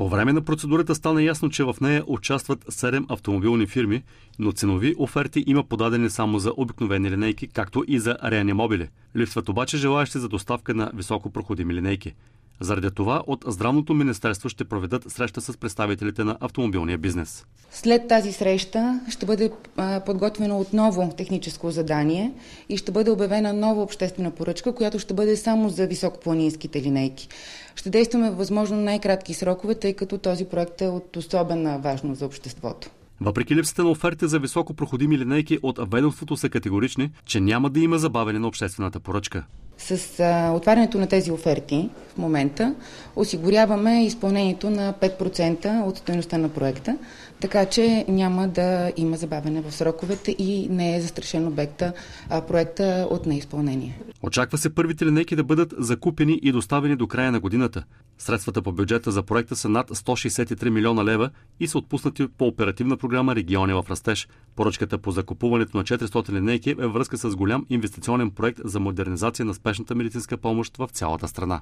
По време на процедурата стана ясно, че в нея участват 7 автомобилни фирми, но ценови оферти има подадени само за обикновени линейки, както и за реанимобили. Липсват обаче желаящи за доставка на високопроходими линейки. Заради това от Здравното министерство ще проведат среща с представителите на автомобилния бизнес. След тази среща ще бъде подготвено отново техническо задание и ще бъде обявена нова обществена поръчка, която ще бъде само за високопланинските линейки. Ще действаме възможно най-кратки срокове, тъй като този проект е от особена важност за обществото. Въпреки липсата на оферти за високопроходими линейки от ведомството са категорични, че няма да има забавене на обществената поръчка. С а, отварянето на тези оферти момента осигуряваме изпълнението на 5% от стоеността на проекта, така че няма да има забавене в сроковете и не е застрашен обекта а проекта от неизпълнение. Очаква се първите линейки да бъдат закупени и доставени до края на годината. Средствата по бюджета за проекта са над 163 милиона лева и са отпуснати по оперативна програма Региони в растеж. Поръчката по закупуването на 400 линейки е връзка с голям инвестиционен проект за модернизация на спешната медицинска помощ в цялата страна.